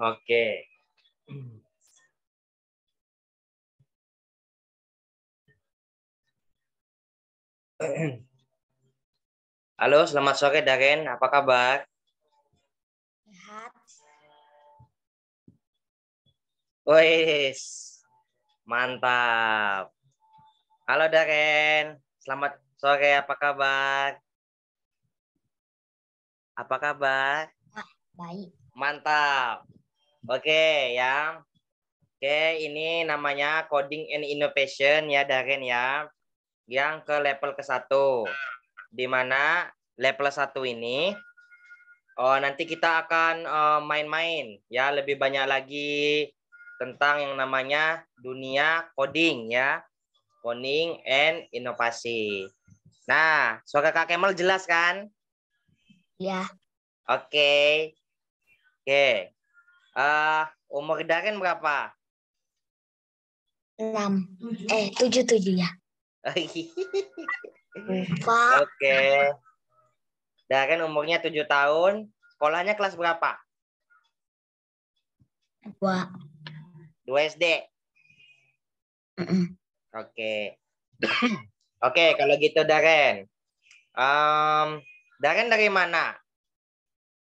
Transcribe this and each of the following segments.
Oke. Halo, selamat sore Daren. Apa kabar? Sehat. Wes, mantap. Halo Daren, selamat sore. Apa kabar? Apa kabar? Ah, baik. Mantap. Oke, ya. Oke, ini namanya coding and innovation ya, Darin ya. Yang ke level ke satu, Di mana level satu ini oh, nanti kita akan eh, main-main uh, ya, lebih banyak lagi tentang yang namanya dunia coding ya. Coding and inovasi. Nah, suara Kak Kemal jelas kan? Ya. Oke. Oke. Uh, umur Darin kan berapa? 6. Eh, 7 7 ya. Oke. Okay. Darin umurnya 7 tahun. Sekolahnya kelas berapa? 2. 2 SD. Oke. Mm Oke, okay. okay, kalau gitu Darin. Um, Darin dari mana?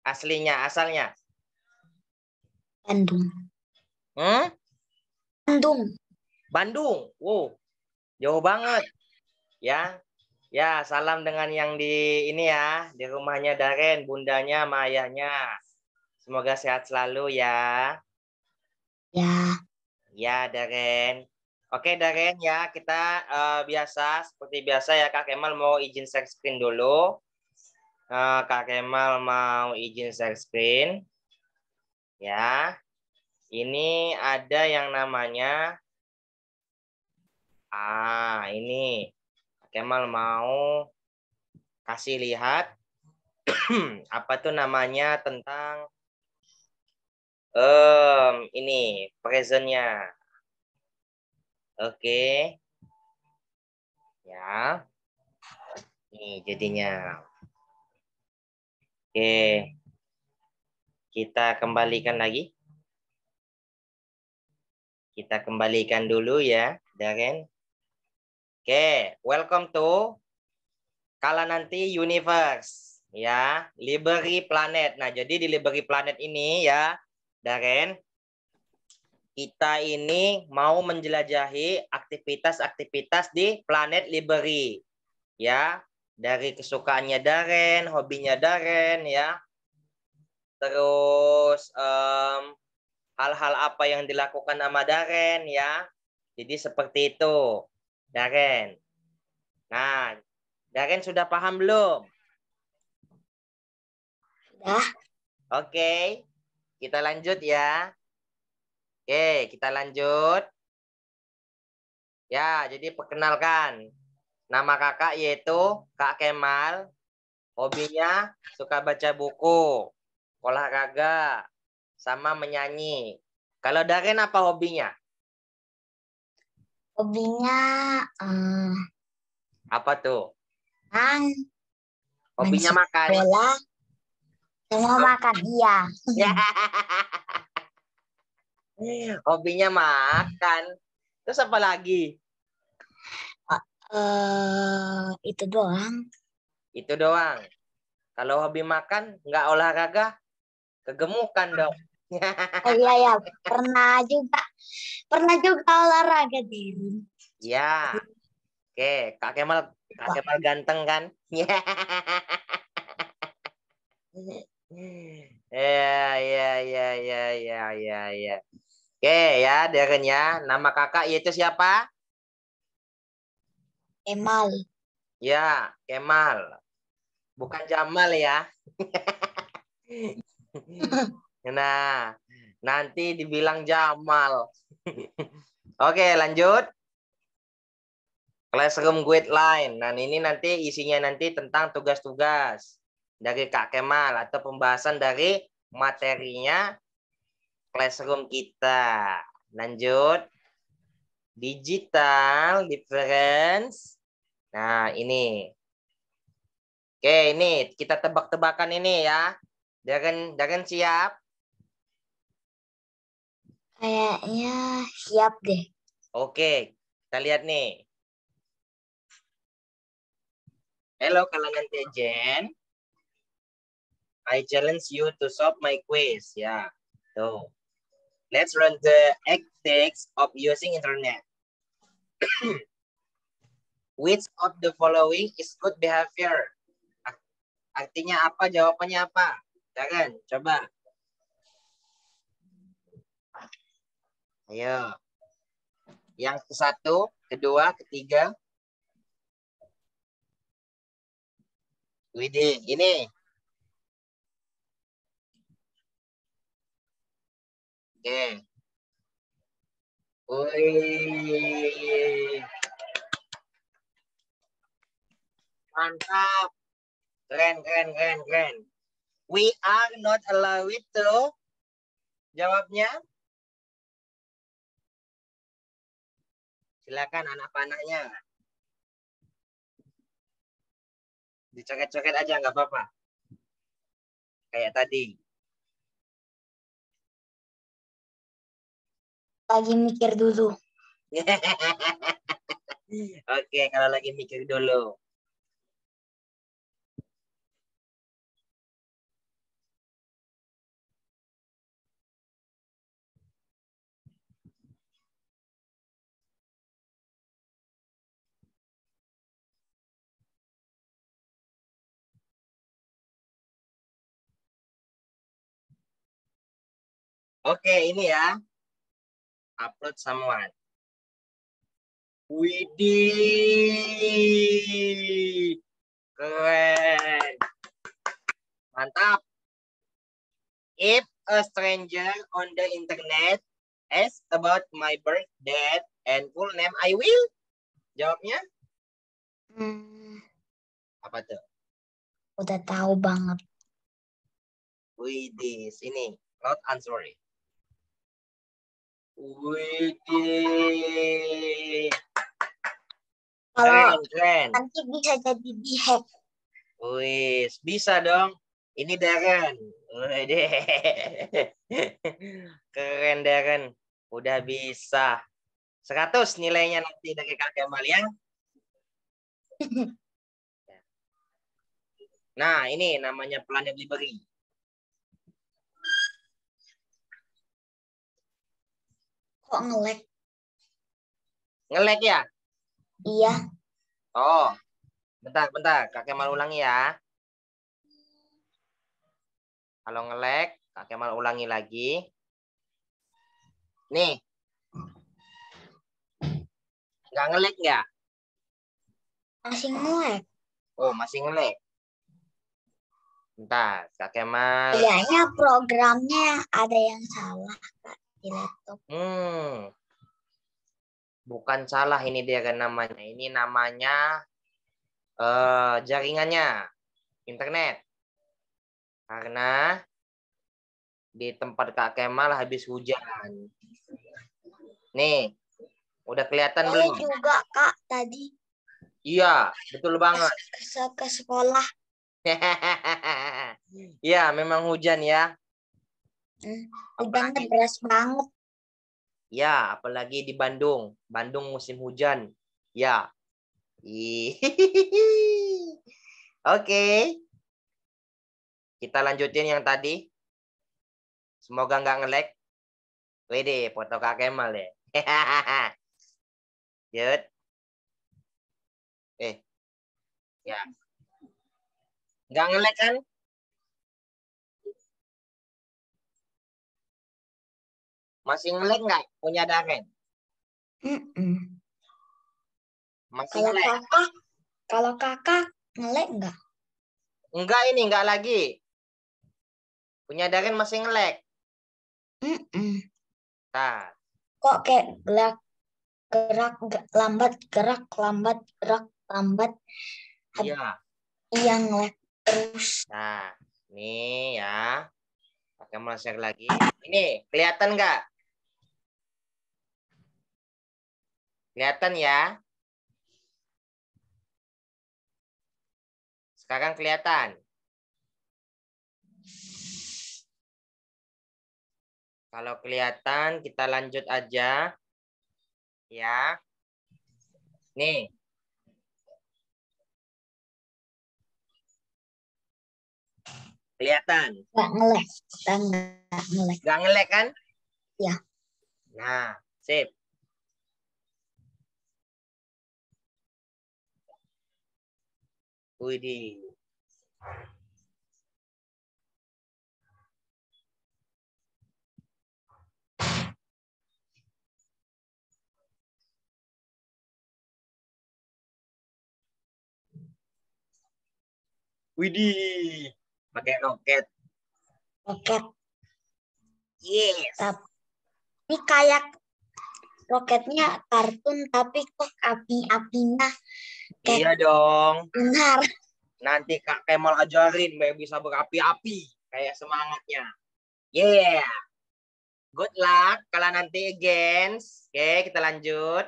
Aslinya, asalnya? Bandung. Hmm? Bandung. Bandung. Wow. Jauh banget. Ya. Ya, salam dengan yang di ini ya, di rumahnya Daren, bundanya, mayanya. Semoga sehat selalu ya. Ya. Ya, Daren. Oke, Daren ya, kita uh, biasa seperti biasa ya Kak Kemal mau izin share screen dulu. Uh, Kak Kemal mau izin share screen. Ya. Ini ada yang namanya Ah, ini. Kemal mau kasih lihat apa tuh namanya tentang um, ini presentnya. Oke. Okay. Ya. Ini jadinya. Oke. Okay. Kita kembalikan lagi. Kita kembalikan dulu ya, Darren. Oke, okay, welcome to Kala Nanti Universe. Ya, Library Planet. Nah, jadi di Library Planet ini ya, Darren, kita ini mau menjelajahi aktivitas-aktivitas di planet Library Ya, dari kesukaannya Darren, hobinya Darren ya, terus hal hal-hal apa yang dilakukan sama Daren ya. Jadi seperti itu, Daren. Ya, nah, Daren sudah paham belum? Sudah. Oke, okay. kita lanjut ya. Oke, okay, kita lanjut. Ya, jadi perkenalkan. Nama kakak yaitu Kak Kemal. Hobinya suka baca buku olahraga, sama menyanyi. Kalau Darren apa hobinya? Hobinya uh, apa tuh? Kan Hobinya makan. Bola. Semua makan iya. hobinya makan. Terus apa lagi? Uh, itu doang. Itu doang. Kalau hobi makan, nggak olahraga? kegemukan ah. dong. oh, iya ya, pernah juga. Pernah juga olahraga diri Iya. Oke, Kak Kemal, Kak Kemal ganteng kan? Ya, ya, ya, ya, ya, ya, ya. Oke ya, Darren ya. Nama kakak yaitu siapa? Kemal. Ya, Kemal. Bukan Jamal ya. nah, nanti dibilang Jamal. Oke, lanjut. Classroom guideline. Nah, ini nanti isinya nanti tentang tugas-tugas dari Kak Kemal atau pembahasan dari materinya classroom kita. Lanjut. Digital difference. Nah, ini. Oke, ini kita tebak-tebakan ini ya. Darren, kan, Darren kan siap? Kayaknya siap deh. Oke, kita lihat nih. Hello kalangan Tejen. I challenge you to solve my quiz. Ya, yeah. tuh. Let's run the ethics of using internet. Which of the following is good behavior? Artinya apa? Jawabannya apa? kan coba. Ayo. Yang ke satu, kedua, ketiga. Widih, ini. Oke. Okay. Mantap. Keren, keren, keren, keren. We are not allowed to. Jawabnya. Silakan anak panahnya. Dicoket-coket aja nggak apa-apa. Kayak tadi. Lagi mikir dulu. Oke, okay, kalau lagi mikir dulu. Oke, okay, ini ya. Upload someone. Widih. Keren. Mantap. If a stranger on the internet asks about my birth date and full name, I will. Jawabnya? Hmm. Apa tuh? Udah tahu banget. Widih, sini. Not answering. Wih, Kalau keren, nanti bisa jadi dihack. Wih, bisa dong. Ini Darren. Wede. Keren Darren. Udah bisa. 100 nilainya nanti dari Kemal Maliang. Ya? Nah, ini namanya planet yang kok ngelek? Ngelek ya? Iya. Oh, bentar, bentar. Kakek mau ulangi ya. Kalau ngelek, kakek mau ulangi lagi. Nih. Nggak ngelek ya? Masih ngelek. Oh, masih ngelek. Bentar, Kak Kemal. Kayaknya programnya ada yang salah, Kak. Hmm. Bukan salah ini dia kan namanya. Ini namanya uh, jaringannya internet. Karena di tempat Kak Kemal habis hujan. Nih, udah kelihatan Saya belum? juga Kak tadi. Iya, betul banget. Ke, ke, ke sekolah. Iya, memang hujan ya. Eh, udah beras banget. Ya, apalagi di Bandung. Bandung musim hujan. Ya. Oke. Kita lanjutin yang tadi. Semoga nggak ngelek. Wede, foto Kak Kemal ya Yud. Eh. Ya. Nggak ngelek kan? Masih ngelek nggak punya Darren? Mm -mm. Masih kalau ngelek. kakak, kalau kakak ngelek nggak? Enggak ini, enggak lagi. Punya Darren masih ngelek. Mm -mm. Nah. Kok kayak gerak, gerak, lambat, gerak, lambat, gerak, lambat. Iya. Iya ngelek terus. Nah, nih ya. Pakai meleset lagi. Ini kelihatan nggak? Kelihatan ya? Sekarang kelihatan. Kalau kelihatan, kita lanjut aja. Ya. Nih. Kelihatan. Gak ngelek. Gak ngelek. Nggak ngelek kan? Ya. Nah, sip. Widih. Widih, pakai roket. Roket. Yes. Ini kayak roketnya kartun tapi kok api apinya Kayak... Iya dong. Benar. Nanti Kak Kemal ajarin biar bisa berapi-api kayak semangatnya. Yeah. Good luck kalau nanti gens. Oke, okay, kita lanjut.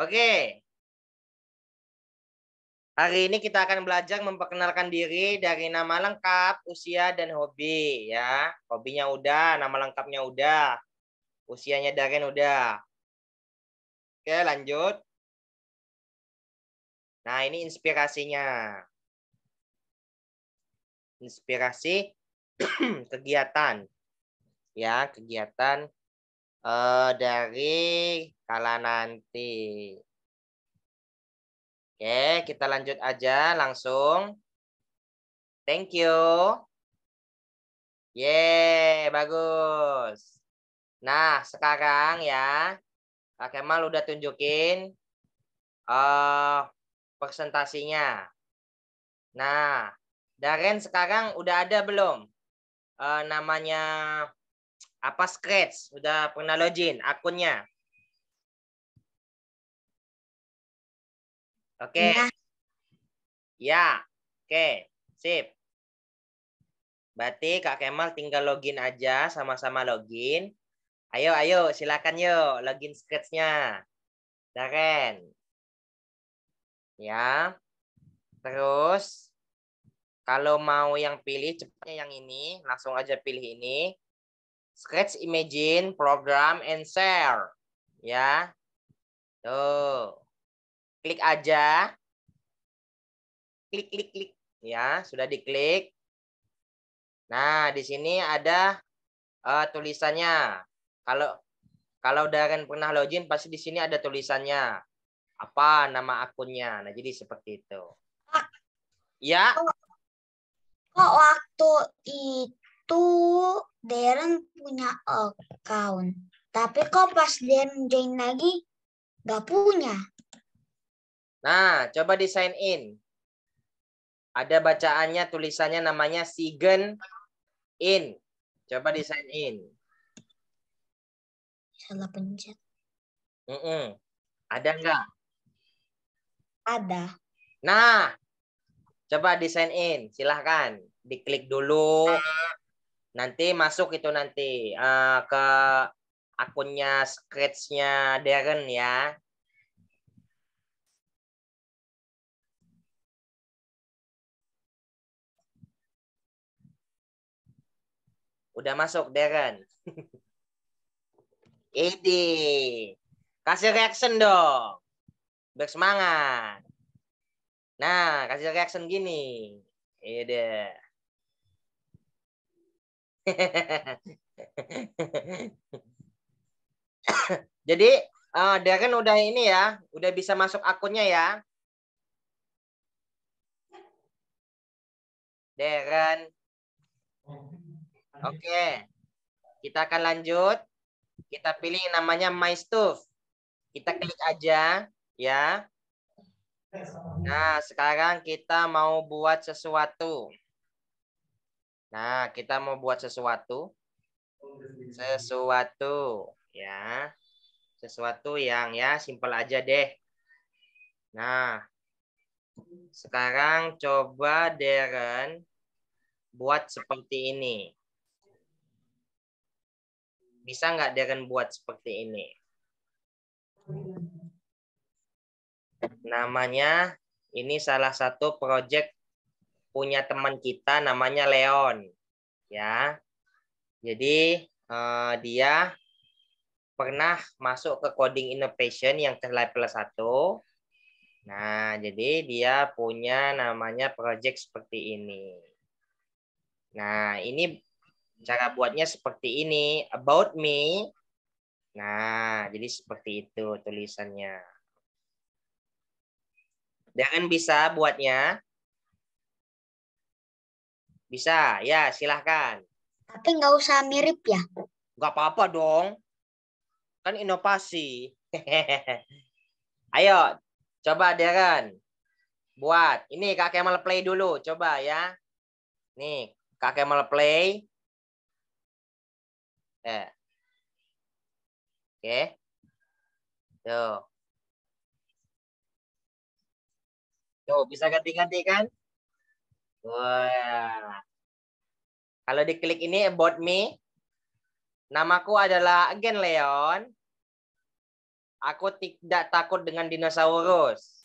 Oke. Okay. Hari ini kita akan belajar memperkenalkan diri dari nama lengkap, usia, dan hobi. ya. Hobinya udah, nama lengkapnya udah. Usianya Darren udah. Oke, lanjut. Nah, ini inspirasinya. Inspirasi kegiatan. Ya, kegiatan uh, dari kala nanti. Oke, kita lanjut aja langsung. Thank you. Yeay, bagus. Nah, sekarang ya, Kak Kemal udah tunjukin uh, presentasinya. Nah, Daren sekarang udah ada belum? Uh, namanya apa Scratch? Udah pernah login akunnya? Oke. Okay. Ya. ya. Oke, okay. sip. Berarti Kak Kemal tinggal login aja, sama-sama login. Ayo, ayo, silakan yuk login Scratch-nya. Ya. Terus kalau mau yang pilih cepatnya yang ini, langsung aja pilih ini. Scratch Imagine, Program, and Share. Ya. Tuh. Klik aja. Klik, klik, klik. Ya, sudah diklik. Nah, di sini ada uh, tulisannya kalau kalau Darren pernah login pasti di sini ada tulisannya apa nama akunnya. Nah, jadi seperti itu. Ah. ya. Kok oh, oh, waktu itu Darren punya account, tapi kok pas Darren join lagi nggak punya. Nah, coba di sign in. Ada bacaannya, tulisannya namanya Sigen In. Coba di sign in. Salah pencet. Mm -mm. Ada nggak? Ada. Nah, coba desain in. Silahkan. Diklik dulu. Nanti masuk itu nanti uh, ke akunnya scratch-nya Darren ya. Udah masuk Darren. Ede. Kasih reaction dong. Biar semangat. Nah, kasih reaction gini. Ede. Jadi, uh, Darren udah ini ya. Udah bisa masuk akunnya ya. Darren. Oke. Okay. Kita akan lanjut. Kita pilih namanya My Stuff. Kita klik aja ya. Nah, sekarang kita mau buat sesuatu. Nah, kita mau buat sesuatu. Sesuatu ya. Sesuatu yang ya simpel aja deh. Nah, sekarang coba Darren buat seperti ini. Bisa nggak Darren buat seperti ini? Namanya, ini salah satu project punya teman kita namanya Leon. ya. Jadi eh, dia pernah masuk ke coding innovation yang ke level 1. Nah, jadi dia punya namanya project seperti ini. Nah, ini Cara buatnya seperti ini, about me. Nah, jadi seperti itu tulisannya. Jangan bisa buatnya. Bisa, ya silahkan. Tapi nggak usah mirip ya? Nggak apa-apa dong. Kan inovasi. Ayo, coba dia kan Buat. Ini kakek Kemal play dulu. Coba ya. Nih, kakek Kemal play. Nah. Oke. Okay. yo Tuh, bisa ganti-ganti kan? Wah. Kalau diklik ini about me, namaku adalah Agen Leon. Aku tidak takut dengan dinosaurus.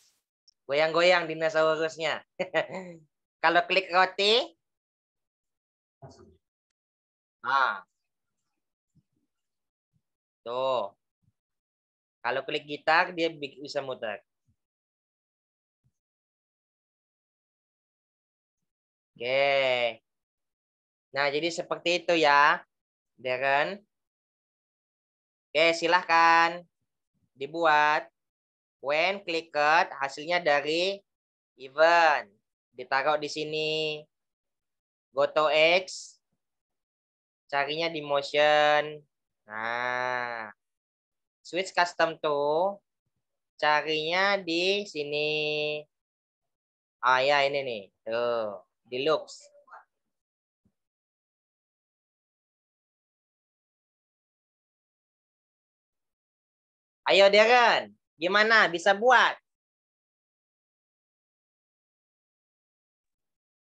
Goyang-goyang dinosaurusnya. Kalau klik roti, ah, Tuh. Kalau klik gitar, dia bisa muter. Oke. Nah, jadi seperti itu ya, Darren. Oke, silahkan dibuat. When clicked, hasilnya dari event. Ditaruh di sini. Goto X. Carinya di motion. Nah, switch custom tuh carinya di sini. Ah ya ini nih, tuh di looks. Ayo Darren, gimana bisa buat?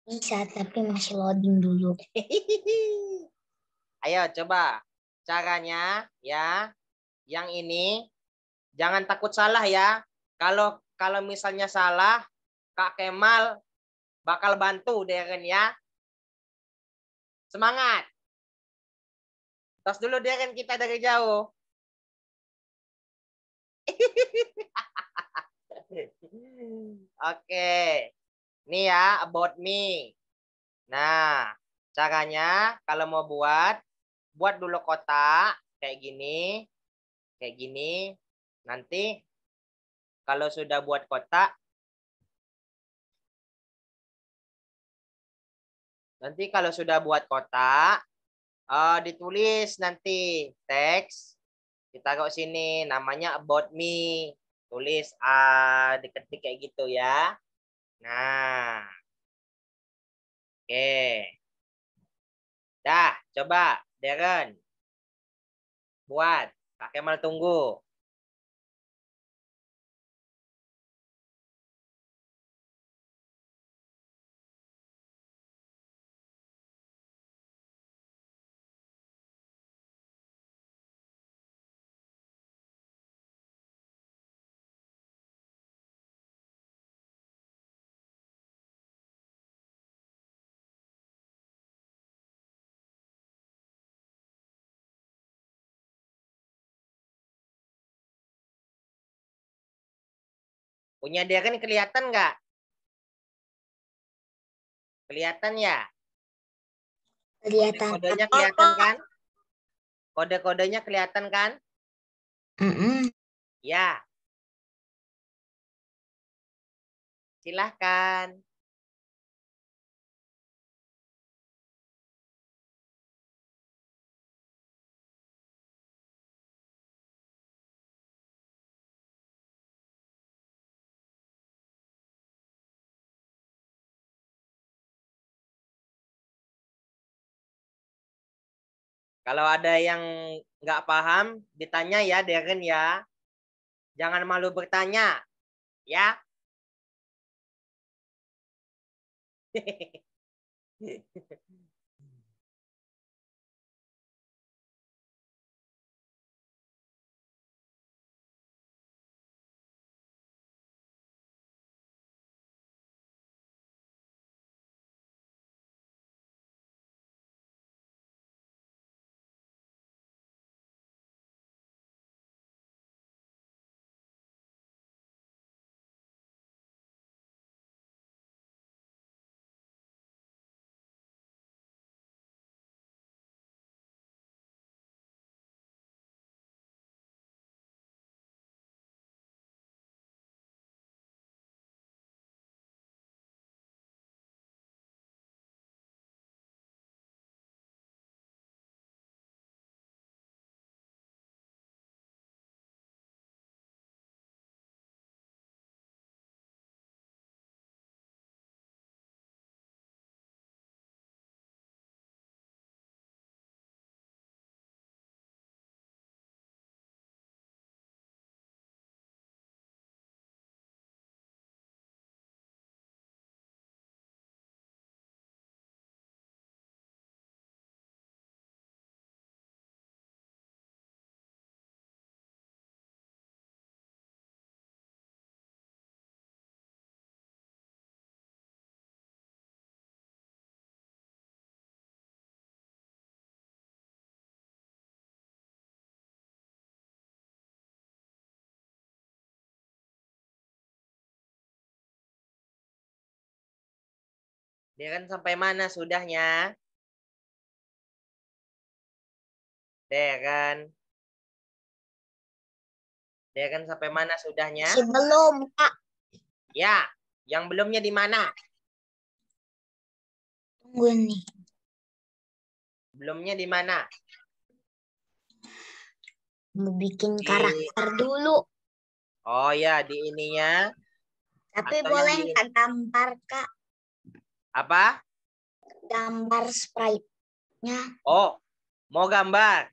Bisa, tapi masih loading dulu. Ayo coba. Caranya ya, yang ini jangan takut salah ya. Kalau kalau misalnya salah, Kak Kemal bakal bantu deren ya. Semangat. Tos dulu deren kita dari jauh. Oke. Ini ya about me. Nah, caranya kalau mau buat buat dulu kotak kayak gini, kayak gini. Nanti kalau sudah buat kotak, nanti kalau sudah buat kotak, uh, eh, ditulis nanti teks. Kita kok sini namanya about me. Tulis uh, diketik kayak gitu ya. Nah. Oke. Okay. Dah, coba Darren. Buat. Pak Kemal tunggu. Punya dia kan kelihatan nggak? Kelihatan ya? Kelihatan. kodenya kelihatan kan? Kode-kodenya kelihatan kan? Mm -hmm. Ya. Silahkan. Kalau ada yang nggak paham, ditanya ya Darren ya. Jangan malu bertanya, ya. Hehehe. Dia kan sampai mana sudahnya? Ya kan? Dia kan. sampai mana sudahnya? Sebelum, kak Ya, yang belumnya di mana? Tunggu nih. Belumnya di mana? Mau bikin karakter dulu. Oh ya, di ininya. Tapi Atau boleh nggak tampar, Kak? Apa? Gambar sprite-nya. Oh, mau gambar?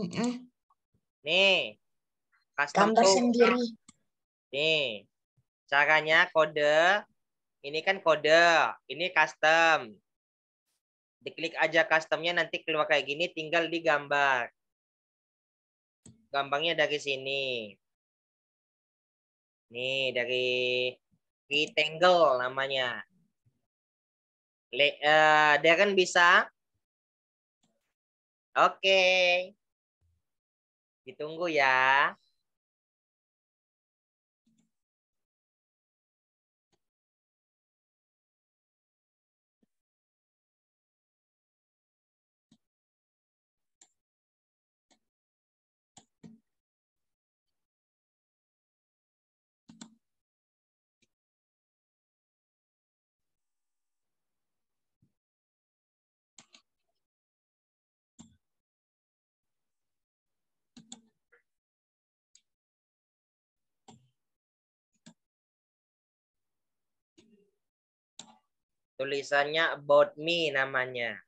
Mm -mm. Nih. Custom gambar tuh. sendiri. Nih. Caranya kode. Ini kan kode. Ini custom. Diklik aja customnya nanti keluar kayak gini. Tinggal digambar. Gampangnya dari sini. Nih dari Rectangle namanya. Le, uh, eh, Darren kan bisa? Oke. Okay. Ditunggu ya. Tulisannya about me namanya.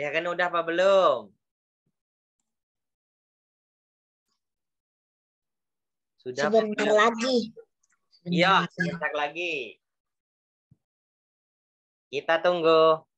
Dia ya kan udah apa belum? Sudah sebentar apa? lagi. Iya, sebentar lagi. Kita tunggu.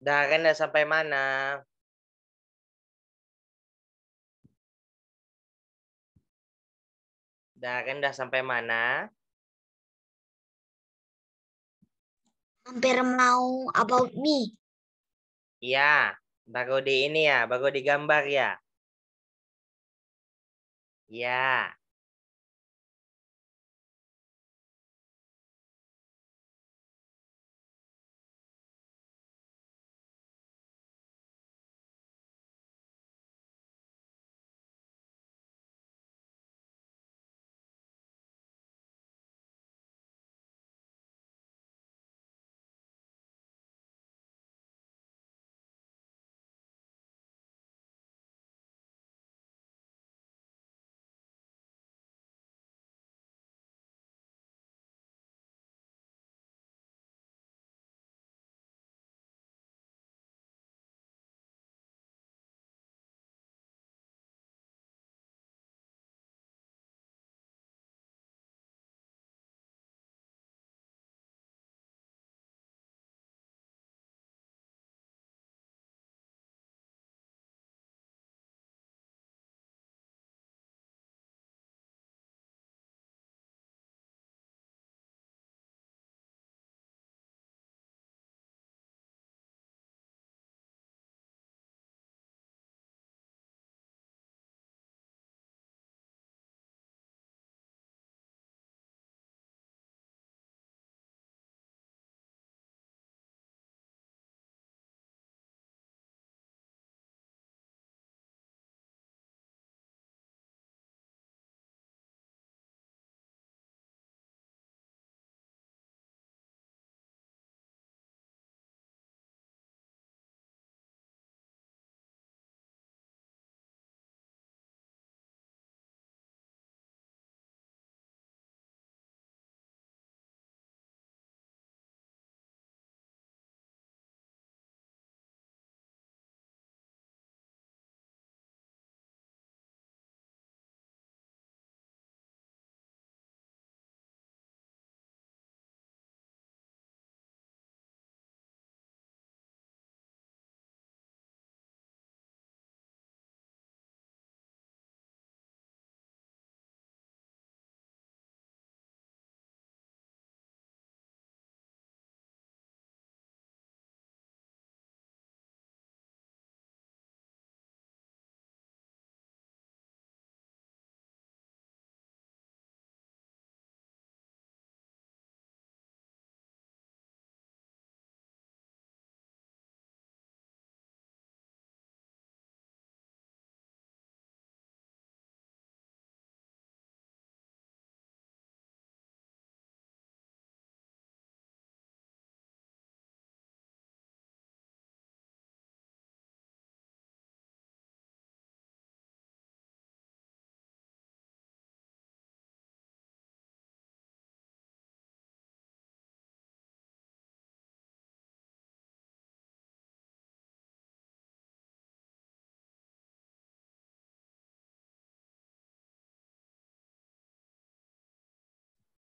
Udah kan dah sampai mana? Udah kan dah sampai mana? Hampir mau about me. Iya, baru di ini ya, baru gambar ya. Iya.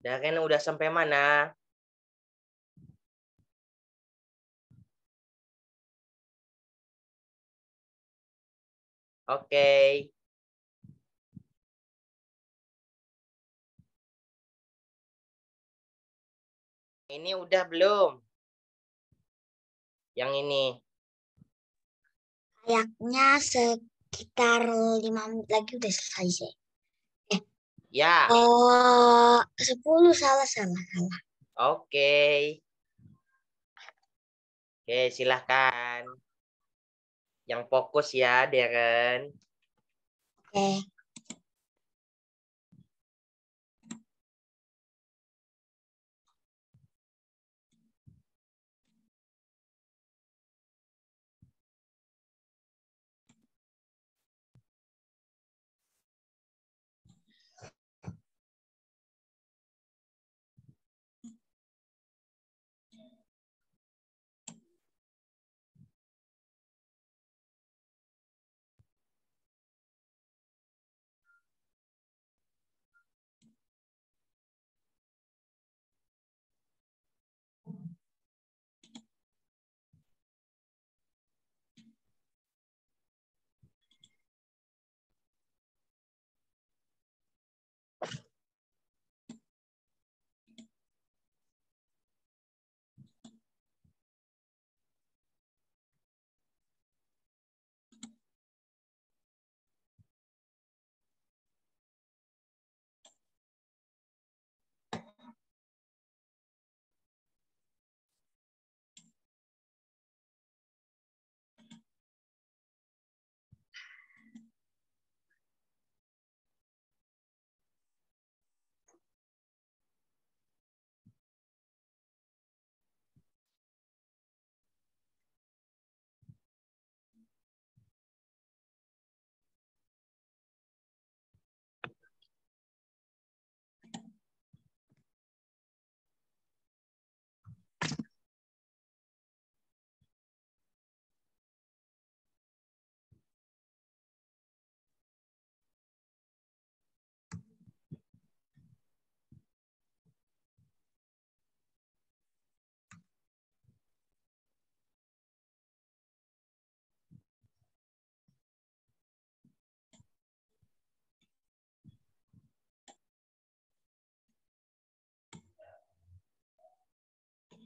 Nah, kan udah sampai mana? Oke. Okay. Ini udah belum? Yang ini. Kayaknya sekitar lima menit lagi udah selesai sih. Ya. Oh, eh, 10 salah salah salah. Oke. Okay. Oke, okay, silahkan. Yang fokus ya, Darren. Oke. Okay.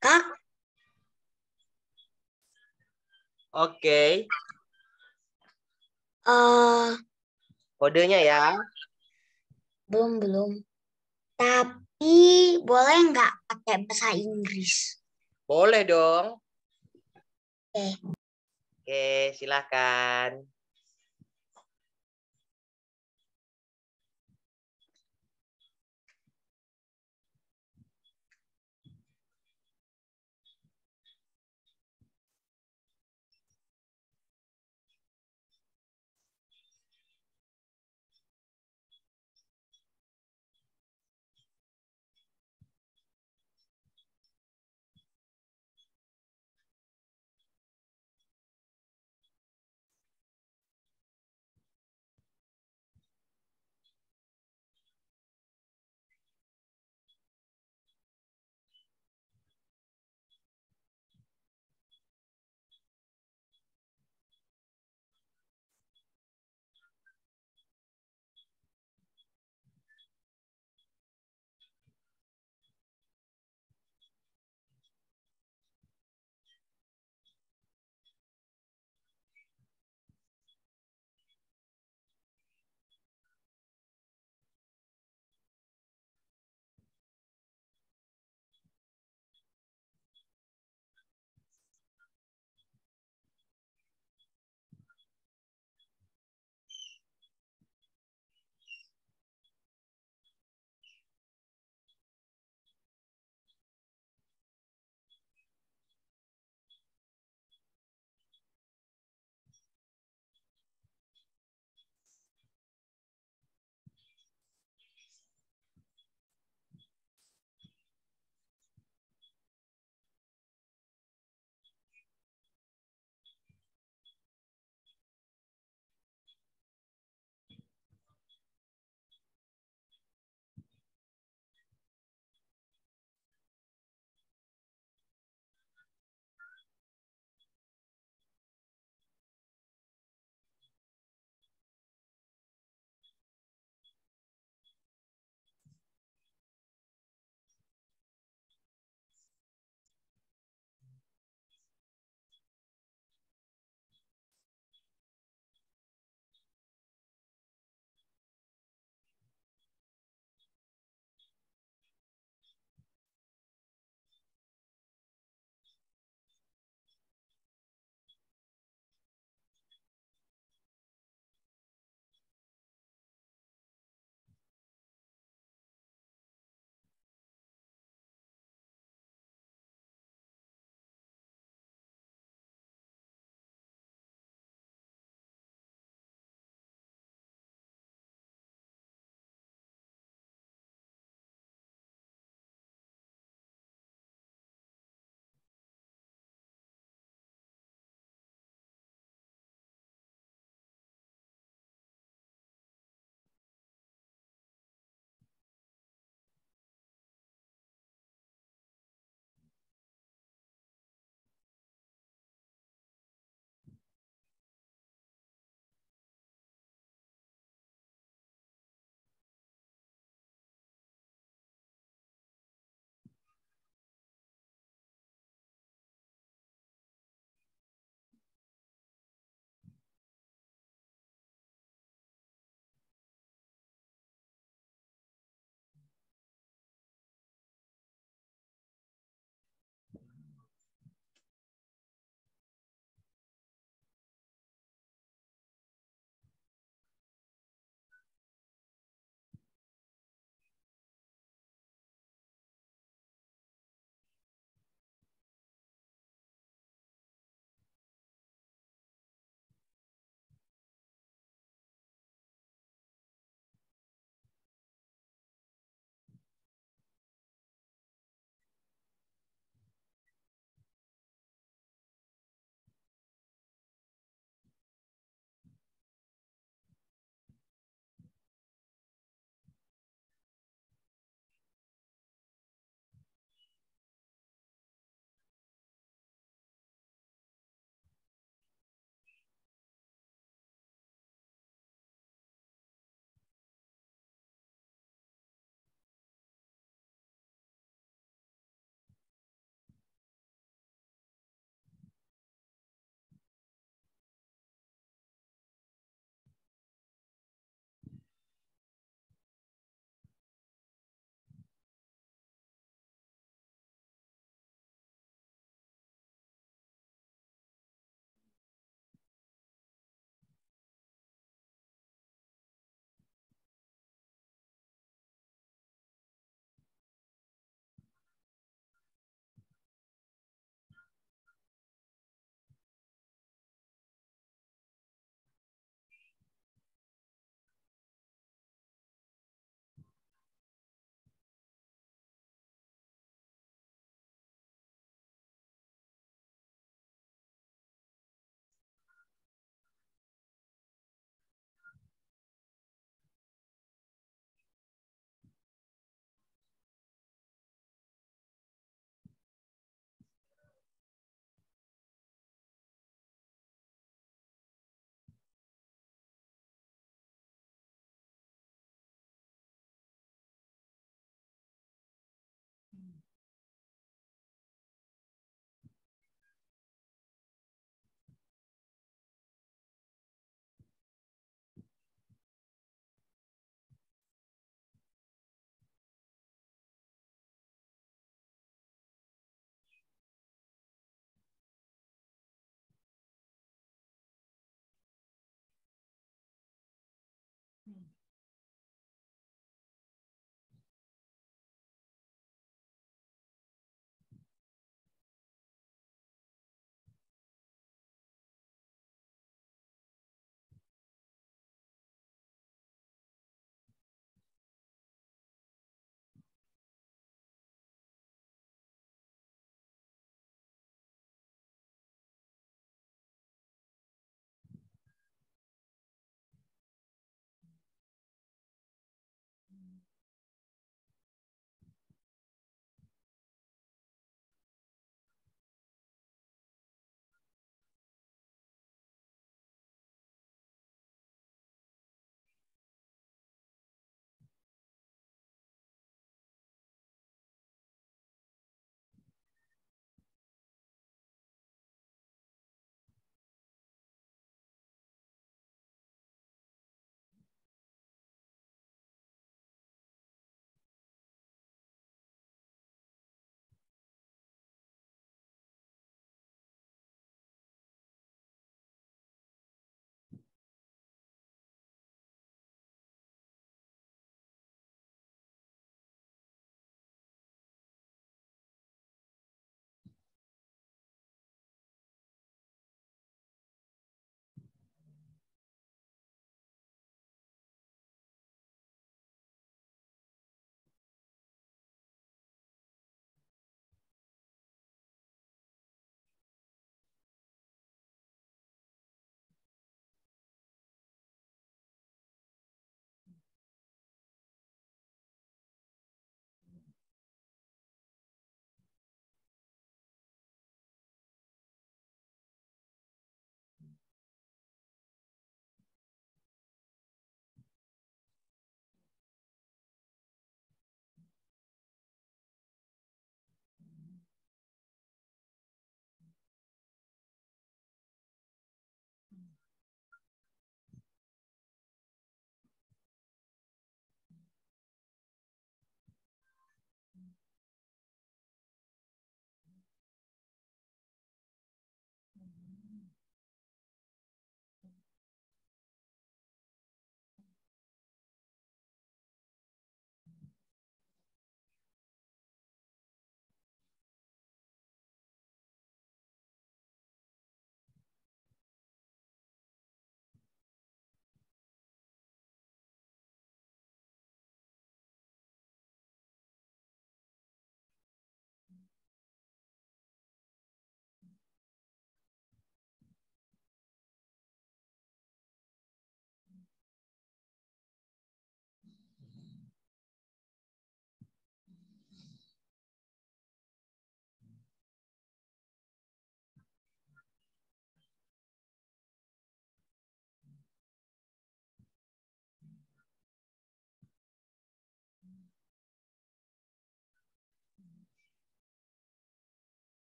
Kak. Oke. Okay. Uh, eh, Kodenya ya. Belum, belum. Tapi boleh nggak pakai bahasa Inggris? Boleh dong. Oke. Okay. Oke, okay, silakan.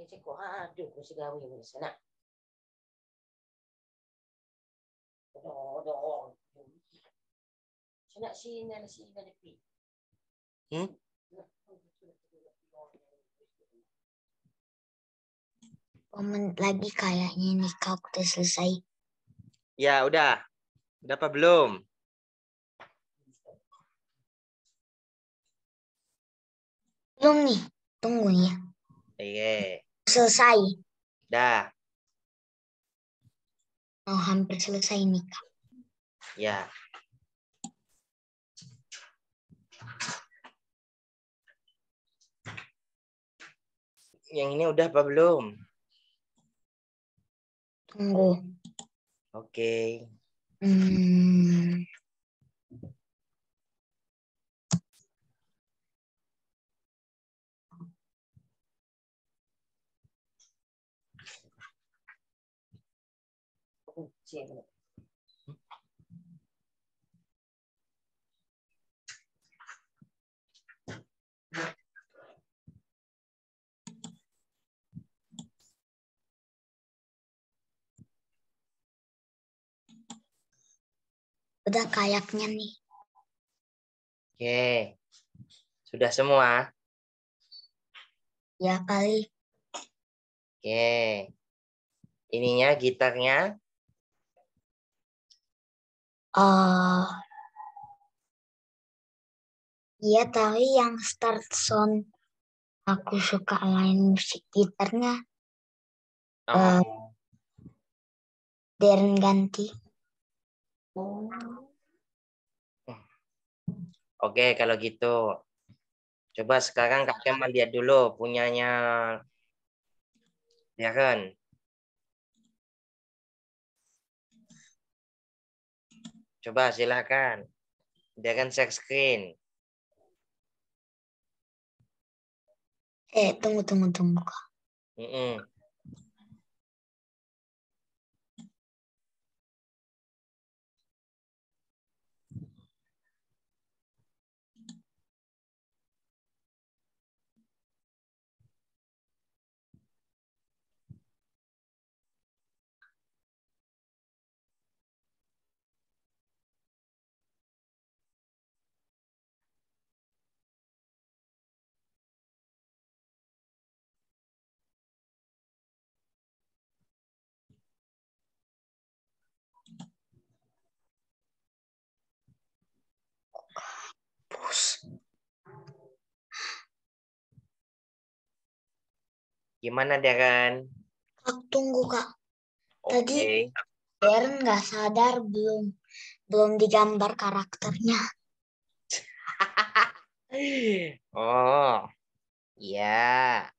や結構、ああ、って腰がウイウイしてな。Doh, doh. So, nak sini, nak sini, nak tepi. Hmm? Komen lagi kayaknya nih kak udah selesai. Ya udah. Udah apa belum? Belum nih. Tunggu ya. Iya selesai. Dah. Oh, hampir selesai nih, Kak. Ya. Yang ini udah apa belum? Tunggu. Oke. Okay. Hmm. Udah kayaknya nih. Oke. Sudah semua? Ya kali. Oke. Ininya gitarnya uh, iya, tapi yang start sound aku suka main musik gitarnya oh. uh, Darren Ganti oh. Oke kalau gitu coba sekarang Kak Kemal lihat dulu punyanya Darren Coba silakan, Dia kan share screen. Eh, tunggu, tunggu, tunggu. Mm -mm. Gimana Darren? Kan? aku tunggu Kak. Tadi okay. Darren nggak sadar belum belum digambar karakternya. oh, ya.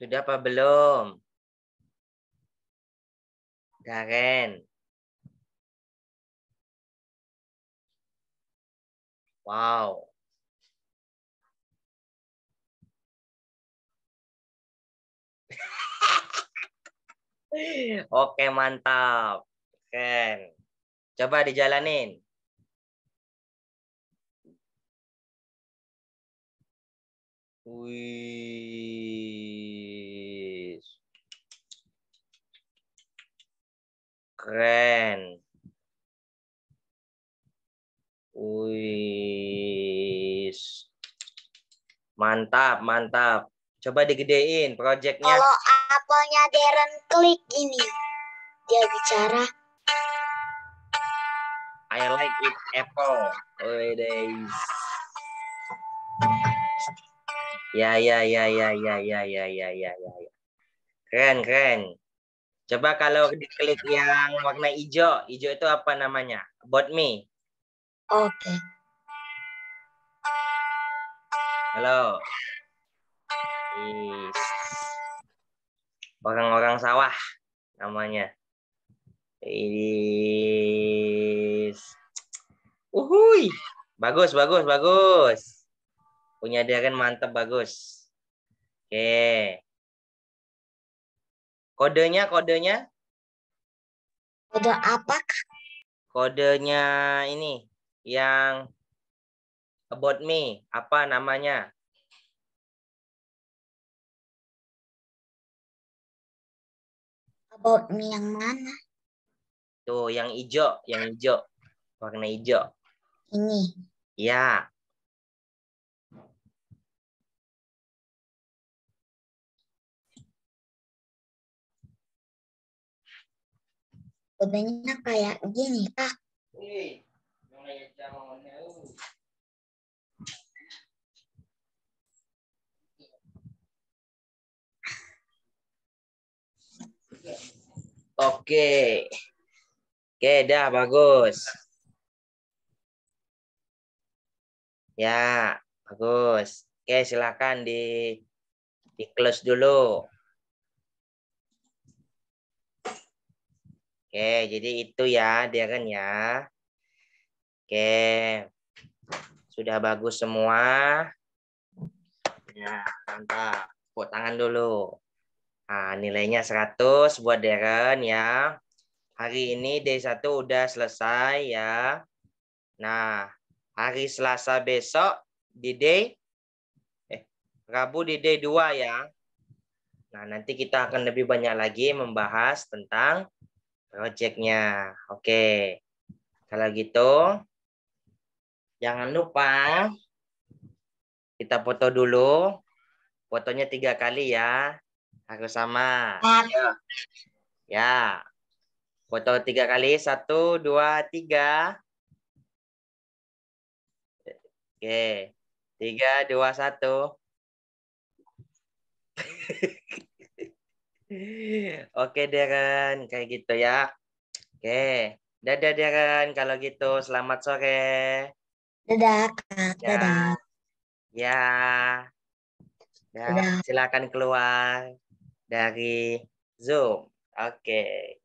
Sudah apa belum? Karen. Wow. Oke, mantap. Keren. Coba dijalanin. Wih. Keren. Wih. Mantap, mantap. Coba digedein proyeknya. Kalau apelnya Darren klik gini. Dia bicara. I like it apple. Oh, it is. Ya, ya, ya, ya, ya, ya, ya, ya, ya, ya. ya. Keren, keren. Coba kalau diklik yang warna hijau, hijau itu apa namanya? About me. Oke. Okay. Halo. Is. Orang-orang sawah namanya. Is. Uhuy. Bagus, bagus, bagus. Punya dia kan mantap bagus. Oke. Kodenya kodenya? Kode apa? Kodenya ini yang about me apa namanya? About me yang mana? Tuh, yang hijau, yang hijau. Warna hijau. Ini. Ya. kodenya kayak gini, Kak. Oke. Oke, dah bagus. Ya, bagus. Oke, silakan di di close dulu. Oke, jadi itu ya, Darren ya. Oke, sudah bagus semua. Ya, mantap. buat tangan dulu. Nah, nilainya 100 buat Darren ya. Hari ini D1 udah selesai ya. Nah, hari Selasa besok di D, eh, Rabu di D2 ya. Nah, nanti kita akan lebih banyak lagi membahas tentang Projectnya. Oke. Kalau gitu, jangan lupa kita foto dulu. Fotonya tiga kali ya. Aku sama. Iya. ya. Foto tiga kali. Satu, dua, tiga. Oke. Tiga, dua, satu. Oke, Deren. Kayak gitu ya. Oke. Dadah, Deren. Kalau gitu, selamat sore. Dadah, Kak. Ya. Dadah. Ya. ya. Dadah. Silakan keluar dari Zoom. Oke.